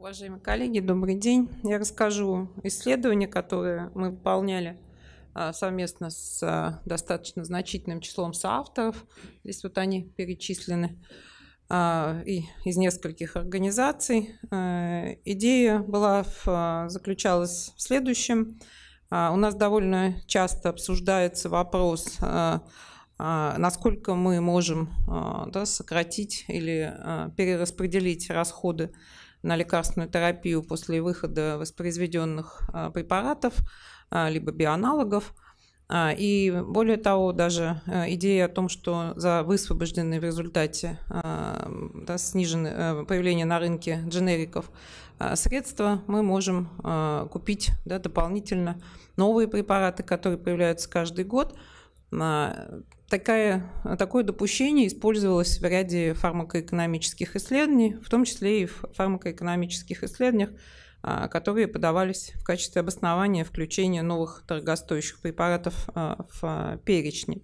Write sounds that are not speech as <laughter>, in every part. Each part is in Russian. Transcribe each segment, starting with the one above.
Уважаемые коллеги, добрый день. Я расскажу исследование, которое мы выполняли а, совместно с а, достаточно значительным числом соавторов. Здесь вот они перечислены а, и из нескольких организаций. Идея была заключалась в следующем. У нас довольно часто обсуждается вопрос насколько мы можем да, сократить или перераспределить расходы на лекарственную терапию после выхода воспроизведенных а, препаратов, а, либо биоаналогов. А, и более того, даже э, идея о том, что за высвобожденные в результате да, э, появления на рынке дженериков средства, мы можем купить да, дополнительно новые препараты, которые появляются каждый год – а, такая, такое допущение использовалось в ряде фармакоэкономических исследований, в том числе и в фармакоэкономических исследованиях, а, которые подавались в качестве обоснования включения новых дорогостоящих препаратов а, в перечни.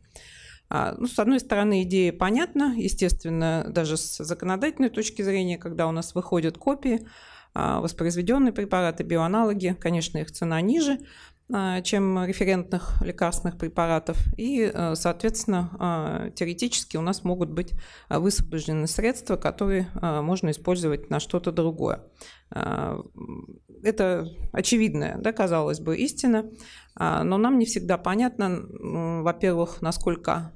Ну, с одной стороны, идея понятна, естественно, даже с законодательной точки зрения, когда у нас выходят копии, воспроизведенные препараты, биоаналоги, конечно, их цена ниже, а, чем референтных лекарственных препаратов. И, э, соответственно, а, теоретически у нас могут быть а, высвобождены средства, которые можно использовать на что-то другое. Это очевидная, да, казалось бы, истина, но нам не всегда понятно, во-первых, насколько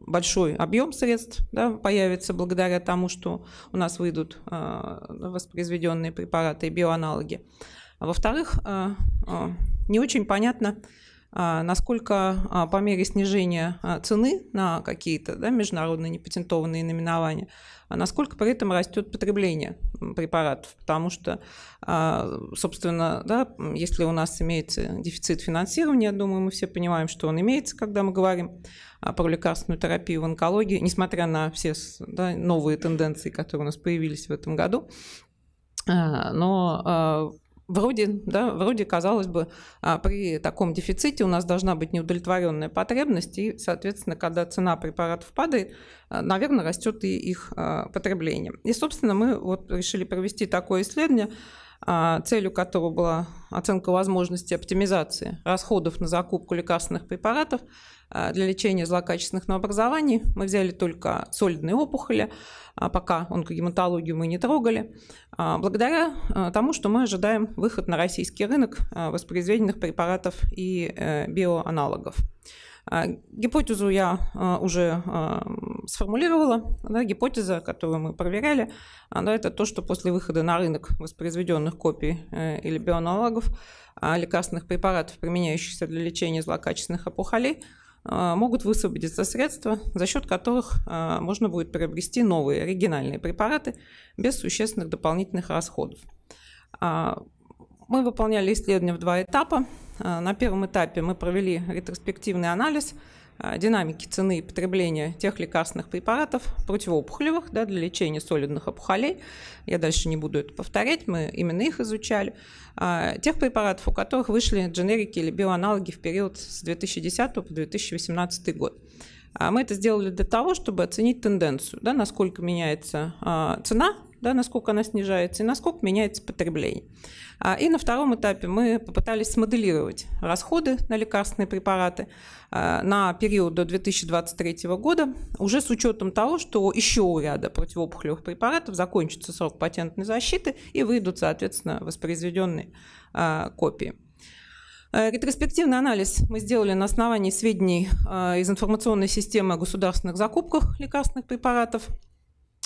большой объем средств да, появится благодаря тому, что у нас выйдут воспроизведенные препараты и биоаналоги. Во-вторых, не очень понятно, а, насколько а, по мере снижения а, цены на какие-то да, международные непатентованные наименования, насколько при этом растет потребление препаратов. Потому что, собственно, да, если у нас имеется дефицит финансирования, я думаю, мы все понимаем, что он имеется, когда мы говорим про лекарственную терапию в онкологии, несмотря на все да, новые тенденции, которые у нас появились в этом году, но Вроде, да, вроде, казалось бы, а, при таком дефиците у нас должна быть неудовлетворенная потребность, и, соответственно, когда цена препаратов падает, а, наверное, растет и их а, потребление. И, собственно, мы вот решили провести такое исследование, целью которого была оценка возможности оптимизации расходов на закупку лекарственных препаратов – а, для лечения злокачественных новообразований. Мы взяли только солидные опухоли, а, пока онкогематологию мы не трогали, а, благодаря тому, что мы ожидаем выход на российский рынок воспроизведенных препаратов и э, биоаналогов. Гипотезу я уже сформулировала. Да, гипотеза, которую мы проверяли, да, это то, что после выхода на рынок воспроизведенных копий э, или биоаналогов лекарственных препаратов, применяющихся для лечения злокачественных опухолей, а, могут высвободиться средства, за счет которых а, можно будет приобрести новые оригинальные препараты без существенных дополнительных расходов. А, мы выполняли исследование в два этапа. На первом этапе мы провели ретроспективный анализ – а, динамики цены потребления тех лекарственных препаратов противоопухолевых да, для лечения солидных опухолей. Я дальше не буду это повторять, мы именно их изучали. А, тех препаратов, у которых вышли дженерики или биоаналоги в период с 2010 по 2018 год. А, мы это сделали для того, чтобы оценить тенденцию, да, насколько меняется цена да, насколько она снижается и насколько меняется потребление. А, и на втором этапе мы попытались смоделировать расходы на лекарственные препараты а, на период до 2023 года, уже с учетом того, что еще у ряда противоопухолевых препаратов закончится срок патентной защиты и выйдут, соответственно, воспроизведенные а, копии. Ретроспективный анализ мы сделали на основании сведений из информационной системы о государственных закупках лекарственных препаратов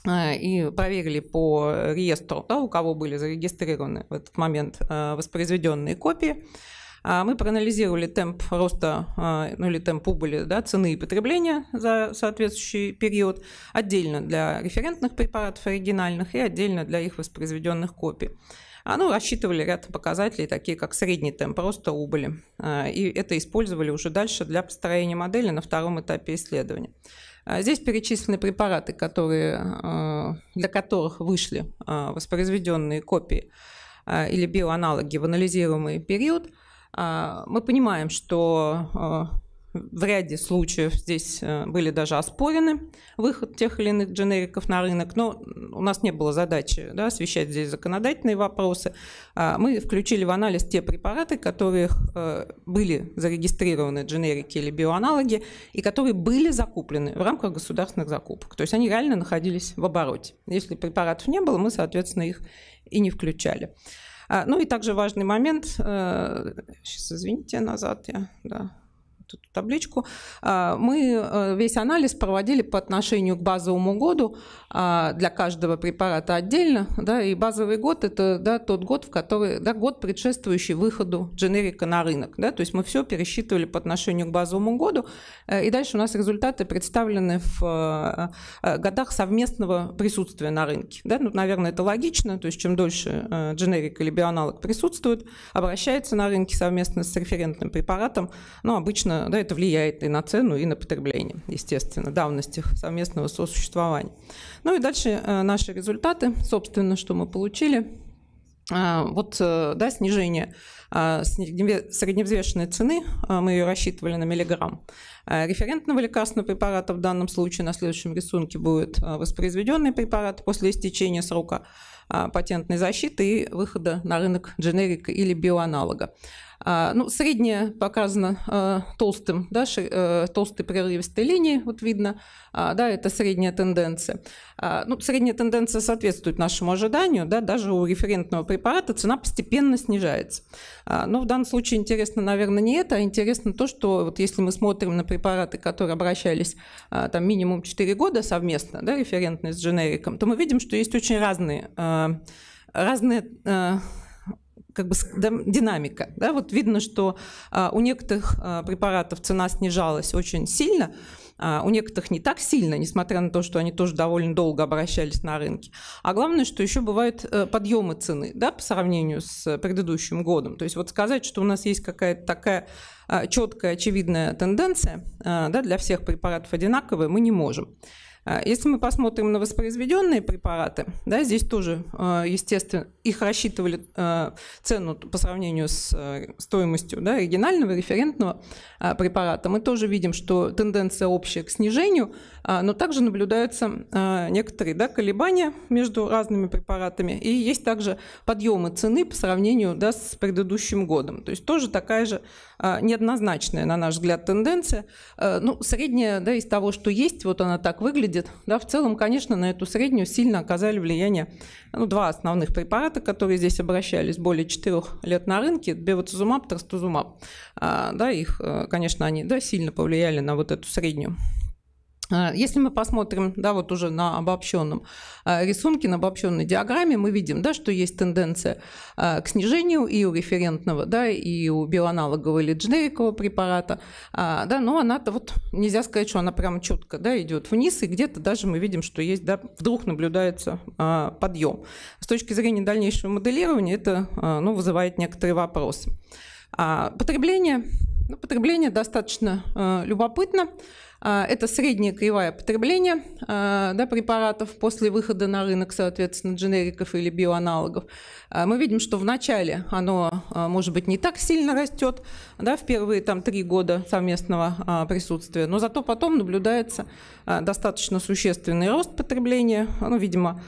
Э, и проверили по реестру, да, у кого были зарегистрированы в этот момент э, воспроизведенные копии. А мы проанализировали темп роста, э, ну или темп убыли да, цены и потребления за соответствующий период отдельно для референтных препаратов оригинальных и отдельно для их воспроизведенных копий. А, ну, рассчитывали ряд показателей, такие как средний темп роста убыли. И это использовали уже дальше для построения модели на втором этапе исследования. А, здесь перечислены препараты, которые, а, для которых вышли а, воспроизведенные копии или биоаналоги в анализируемый период. Мы понимаем, что в ряде случаев здесь э, были даже оспорены выход тех или иных дженериков на рынок, но у нас не было задачи да, освещать здесь законодательные вопросы. А мы включили в анализ те препараты, которых э, были зарегистрированы дженерики или биоаналоги, и которые были закуплены в рамках государственных закупок. То есть они реально находились в обороте. Если препаратов не было, мы, соответственно, их и не включали. А, ну и также важный момент, сейчас э, извините, назад я, да, эту табличку, а, мы э, весь анализ проводили по отношению к базовому году а, для каждого препарата отдельно, да, и базовый год – это да, тот год, в который, да, год, предшествующий выходу дженерика на рынок, да, то есть мы все пересчитывали по отношению к базовому году, э, и дальше у нас результаты представлены в э, годах совместного присутствия на рынке, да, ну, наверное, это логично, то есть чем дольше дженерик или биоаналог присутствует, обращается на рынке совместно с референтным препаратом, ну, обычно да, это влияет и на цену, и на потребление, естественно, давность их совместного сосуществования. Ну и дальше э, наши результаты, собственно, что мы получили. А, вот, э, да, снижение а, средневзвешенной цены, а, мы ее рассчитывали на миллиграмм, Э, референтного лекарственного препарата. В данном случае на следующем рисунке будет э, воспроизведенный препарат после истечения срока э, патентной защиты и выхода на рынок дженерика или биоаналога. Ну, средняя показана толстым, да, толстой прерывистой линией, вот видно, да, это средняя тенденция. Ну, средняя тенденция соответствует нашему ожиданию, да, даже у референтного препарата цена постепенно снижается. А, Но ну, в данном случае интересно, наверное, не это, а интересно то, что вот если мы смотрим на препараты, которые обращались а, там минимум 4 года совместно, да, референтные с дженериком, то мы видим, что есть очень разные, а, разные как бы динамика. Да? Вот видно, что у некоторых препаратов цена снижалась очень сильно, а, у некоторых не так сильно, несмотря на то, что они тоже довольно долго обращались на рынке. А главное, что еще бывают э, подъемы цены да, по сравнению с э, предыдущим годом. То есть вот сказать, что у нас есть какая-то такая а, четкая, очевидная тенденция а, да, для всех препаратов одинаковая, мы не можем. А, если мы посмотрим на воспроизведенные препараты, да, здесь тоже, а, естественно, их рассчитывали а, цену по сравнению с э, стоимостью да, оригинального референтного препарата. Мы тоже видим, что тенденция общая к снижению, но также наблюдаются некоторые да, колебания между разными препаратами. И есть также подъемы цены по сравнению да, с предыдущим годом. То есть тоже такая же а, неоднозначная, на наш взгляд, тенденция. А, ну, средняя, да, из того, что есть, вот она так выглядит, да, в целом, конечно, на эту среднюю сильно оказали влияние ну, два основных препарата, которые здесь обращались более четырех лет на рынке, бевацизумаб, трастузумаб. А, да, их, э, конечно, они, да, сильно повлияли на вот эту среднюю Э, если мы посмотрим, да, вот уже на обобщенном э, рисунке, на обобщенной диаграмме, мы видим, да, что есть тенденция э, к снижению и у референтного, да, и у биоаналогового или дженерикового препарата, да, но она-то вот, нельзя сказать, что она прям четко, да, идет вниз, и где-то даже мы видим, что есть, да, вдруг наблюдается подъем. С точки зрения дальнейшего моделирования это, ну, вызывает некоторые вопросы. А потребление, ну, потребление достаточно любопытно. А, это средняя кривая потребления а, да, препаратов после выхода на рынок, соответственно, дженериков или биоаналогов. А, мы видим, что в начале оно, может быть, не так сильно растет да, в первые там, три года совместного присутствия, но зато потом наблюдается достаточно существенный рост потребления. Ну, видимо,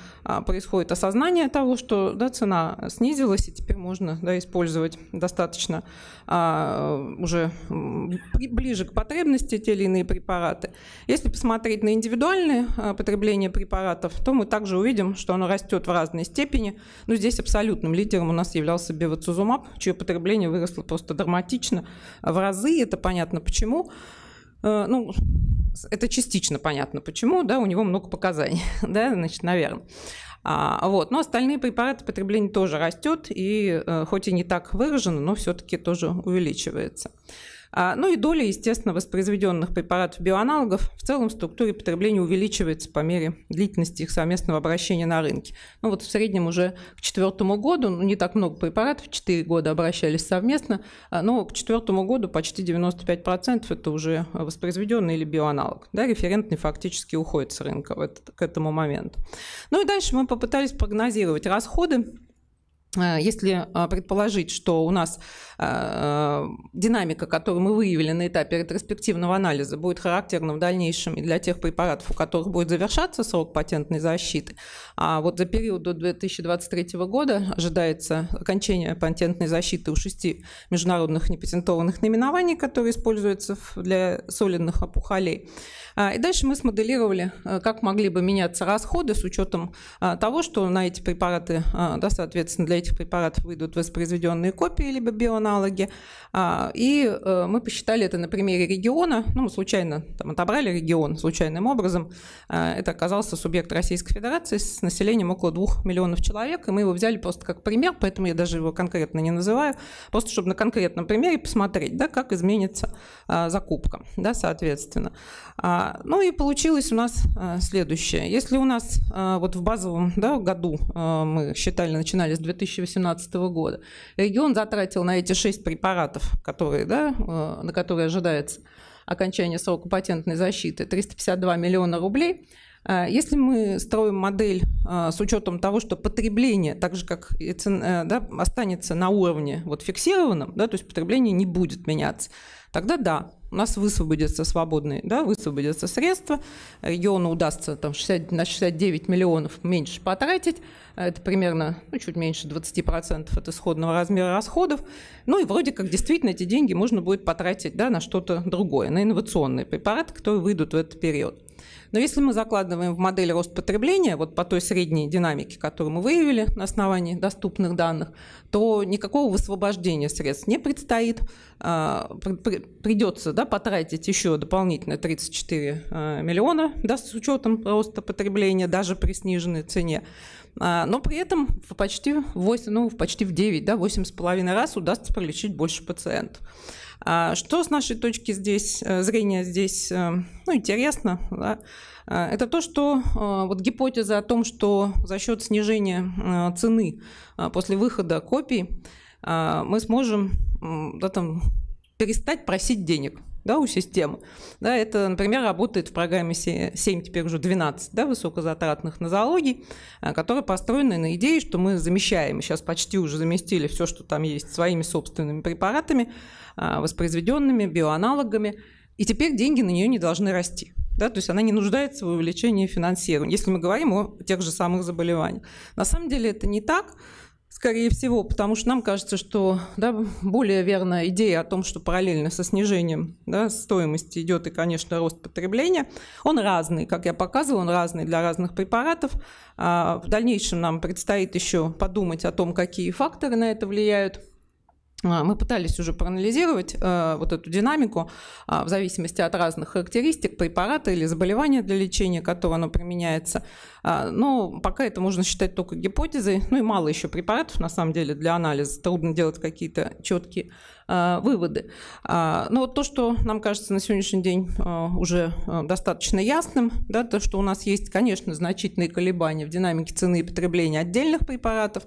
происходит осознание того, что да, цена снизилась, и теперь можно да, использовать достаточно уже ближе к потребности те или иные препараты препараты. Если посмотреть на индивидуальное а, потребление препаратов, то мы также увидим, что оно растет в разной степени. Но здесь абсолютным лидером у нас являлся бевоцузумаб, чье потребление выросло просто драматично а, в разы. Это понятно почему. А, ну, это частично понятно почему, да, у него много показаний, <laughs> да, значит, наверное. А, вот. Но остальные препараты потребления тоже растет, и э, хоть и не так выражено, но все-таки тоже увеличивается. А, ну и доля, естественно, воспроизведенных препаратов биоаналогов в целом в структуре потребления увеличивается по мере длительности их совместного обращения на рынке. Ну вот в среднем уже к четвертому году, ну не так много препаратов, 4 года обращались совместно, а, но к четвертому году почти 95% это уже воспроизведенный или биоаналог. Да, референтный фактически уходит с рынка в этот, к этому моменту. Ну и дальше мы попытались прогнозировать расходы Э, если э, предположить, что у нас э, динамика, которую мы выявили на этапе ретроспективного анализа, будет характерна в дальнейшем и для тех препаратов, у которых будет завершаться срок патентной защиты, а вот за период до 2023 года ожидается окончание патентной защиты у шести международных непатентованных наименований, которые используются для солидных опухолей. А, и дальше мы смоделировали, как могли бы меняться расходы с учетом того, что на эти препараты, да, соответственно, для этих препаратов выйдут воспроизведенные копии, либо биоаналоги. А, и э, мы посчитали это на примере региона. Ну, мы случайно там, отобрали регион случайным образом. А, это оказался субъект Российской Федерации с населением около 2 миллионов человек, и мы его взяли просто как пример, поэтому я даже его конкретно не называю, просто чтобы на конкретном примере посмотреть, да, как изменится а, закупка, да, соответственно. Ну и получилось у нас следующее. Если у нас вот в базовом да, году мы считали, начинали с 2000 2018 года. Регион затратил на эти шесть препаратов, которые, да, э, на которые ожидается окончание срока патентной защиты, 352 миллиона рублей. Э, если мы строим модель э, с учетом того, что потребление, так же как и цена, да, останется на уровне вот фиксированном, да, то есть потребление не будет меняться, тогда да, у нас высвободятся свободные, да, высвободятся средства, региону удастся там 60, на 69 миллионов меньше потратить, а это примерно ну, чуть меньше 20% от исходного размера расходов, ну и вроде как действительно эти деньги можно будет потратить да, на что-то другое, на инновационные препараты, которые выйдут в этот период. Но если мы закладываем в модель рост потребления, вот по той средней динамике, которую мы выявили на основании доступных данных, то никакого высвобождения средств не предстоит. А, придется да, потратить еще дополнительно 34 а, миллиона да, с учетом роста потребления, даже при сниженной цене. А, но при этом в почти, 8, ну, в почти в 9, да, 8,5 раз удастся пролечить больше пациентов. А, что с нашей точки здесь, э, зрения здесь э, ну, интересно, да, а, это то, что э, вот гипотеза о том, что за счет снижения цены после выхода копий мы сможем да, там, перестать просить денег да, у системы. Да, это, например, работает в программе 7, 7 теперь уже 12 да, высокозатратных нозологий, э, которые построены на идее, что мы замещаем, сейчас почти уже заместили все, что там есть, своими собственными препаратами, э, воспроизведенными, биоаналогами, и теперь деньги на нее не должны расти. Да, то есть она не нуждается в увеличении финансирования, если мы говорим о тех же самых заболеваниях. На самом деле это не так скорее всего, потому что нам кажется, что да, более верная идея о том, что параллельно со снижением да, стоимости идет и, конечно, рост потребления. Он разный, как я показывала, он разный для разных препаратов. А, в дальнейшем нам предстоит еще подумать о том, какие факторы на это влияют. А, мы пытались уже проанализировать э, вот эту динамику э, в зависимости от разных характеристик препарата или заболевания для лечения, которого оно применяется. Э, но пока это можно считать только гипотезой, ну и мало еще препаратов на самом деле для анализа, трудно делать какие-то четкие выводы. Но вот то, что нам кажется на сегодняшний день э, уже э, достаточно ясным, да, то, что у нас есть, конечно, значительные колебания в динамике цены и потребления отдельных препаратов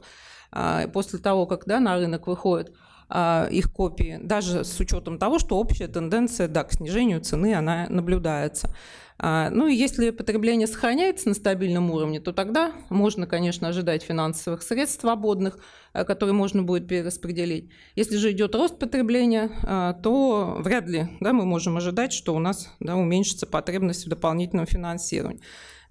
после того, как да, на рынок выходят а, их копии, даже с учетом того, что общая тенденция да, к снижению цены она наблюдается. А, ну и если потребление сохраняется на стабильном уровне, то тогда можно, конечно, ожидать финансовых средств свободных, а, которые можно будет перераспределить. Если же идет рост потребления, то вряд ли да, мы можем ожидать, что у нас да, уменьшится потребность в дополнительном финансировании.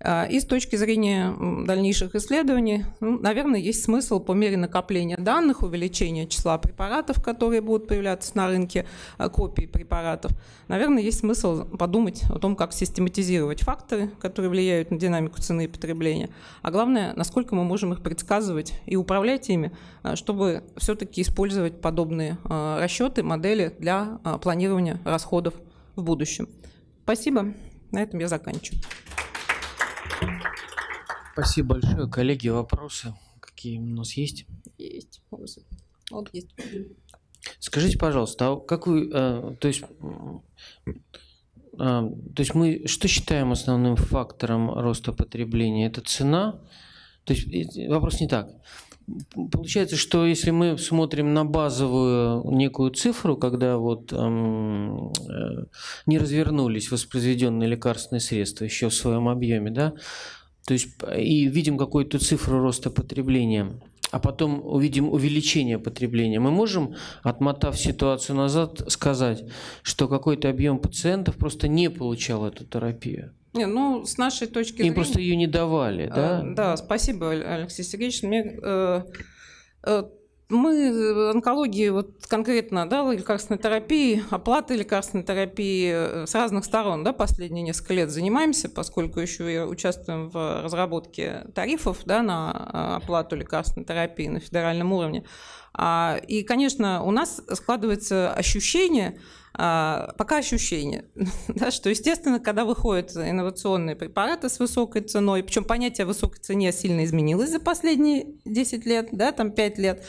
А, и с точки зрения дальнейших исследований, ну, наверное, есть смысл по мере накопления данных, увеличения числа препаратов, которые будут появляться на рынке, а, копий препаратов, наверное, есть смысл подумать о том, как систематизировать факторы, которые влияют на динамику цены и потребления, а главное, насколько мы можем их предсказывать и управлять ими, а, чтобы все-таки использовать подобные расчеты, модели для планирования расходов в будущем. Спасибо. На этом я заканчиваю. Спасибо большое. Коллеги, вопросы какие у нас есть? Есть. Вот есть. Скажите, пожалуйста, а как вы, э, то есть, э, то есть мы что считаем основным фактором роста потребления? Это цена? То есть вопрос не так. Получается, что если мы смотрим на базовую некую цифру, когда вот эм, э, не развернулись воспроизведенные лекарственные средства еще в своем объеме, да, то есть и видим какую-то цифру роста потребления, а потом увидим увеличение потребления. Мы можем, отмотав ситуацию назад, сказать, что какой-то объем пациентов просто не получал эту терапию. Не, ну, с нашей точки Им зрения... Им просто ее не давали, а, да? Э, да, спасибо, Алексей Сергеевич. Мне, э, э, мы э, онкологии, вот конкретно, да, лекарственной терапии, оплаты лекарственной терапии э, с разных сторон, да, последние несколько лет занимаемся, поскольку еще и участвуем в разработке тарифов, да, на э, оплату лекарственной терапии на федеральном уровне. А, и, конечно, у нас складывается ощущение, а, пока ощущение, <laughs> да, что, естественно, когда выходят инновационные препараты с высокой ценой, причем понятие высокой цены сильно изменилось за последние 10 лет, да, там 5 лет,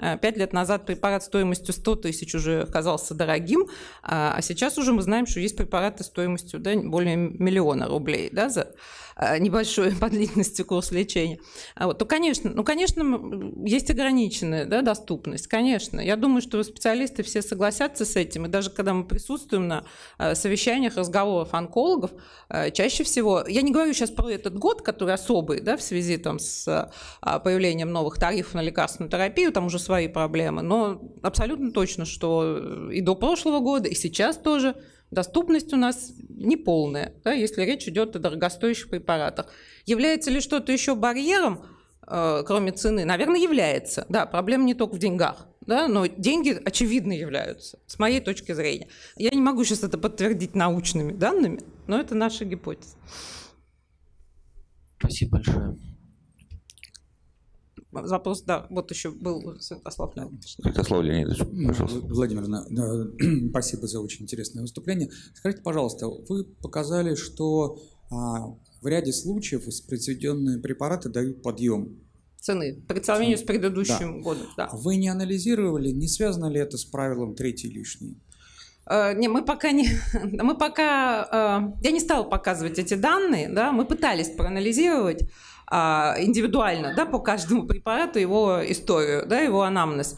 Э, пять лет назад препарат стоимостью 100 тысяч уже казался дорогим, а, а сейчас уже мы знаем, что есть препараты стоимостью да, более миллиона рублей да, за Э, небольшой <laughs> по длительности курс лечения, а вот, то, конечно, ну, конечно, есть ограниченная да, доступность, конечно. Я думаю, что специалисты все согласятся с этим, и даже когда мы присутствуем на э, совещаниях, разговорах онкологов, э, чаще всего, я не говорю сейчас про этот год, который особый, да, в связи там с а, появлением новых тарифов на лекарственную терапию, там уже свои проблемы, но абсолютно точно, что и до прошлого года, и сейчас тоже – Доступность у нас неполная, да, если речь идет о дорогостоящих препаратах. Является ли что-то еще барьером, э, кроме цены? Наверное, является. Да, проблема не только в деньгах. Да, но деньги, очевидно, являются, с моей точки зрения. Я не могу сейчас это подтвердить научными данными, но это наша гипотеза. Спасибо большое запрос, да, вот еще был Святослав Леонидович. Святослав Леонидович, ну, пожалуйста. Владимировна, да, <clears throat> спасибо за очень интересное выступление. Скажите, пожалуйста, вы показали, что а, в ряде случаев произведенные препараты дают подъем цены по сравнению с предыдущим да. годом. Да. А вы не анализировали, не связано ли это с правилом третий лишний? Uh, не, мы пока не, <laughs> мы пока, uh, я не стала показывать эти данные, да, мы пытались проанализировать, а, индивидуально, да, по каждому препарату его историю, да, его анамнез.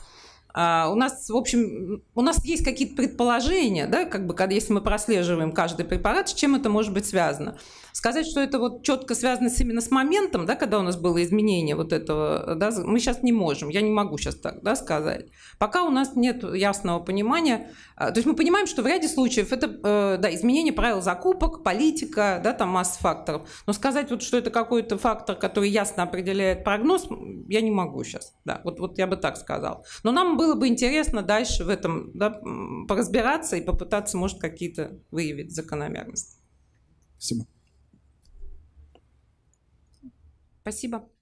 А, у нас, в общем, у нас есть какие-то предположения, да, как бы, когда, если мы прослеживаем каждый препарат, с чем это может быть связано. Сказать, что это вот четко связано с, именно с моментом, да, когда у нас было изменение вот этого, да, мы сейчас не можем, я не могу сейчас так да, сказать. Пока у нас нет ясного понимания, а, то есть мы понимаем, что в ряде случаев это э, да, изменение правил закупок, политика, да, там масса факторов. Но сказать, вот, что это какой-то фактор, который ясно определяет прогноз, я не могу сейчас. Да. Вот, вот я бы так сказал. Но нам было бы интересно дальше в этом да, поразбираться и попытаться, может, какие-то выявить закономерности. Спасибо. Спасибо.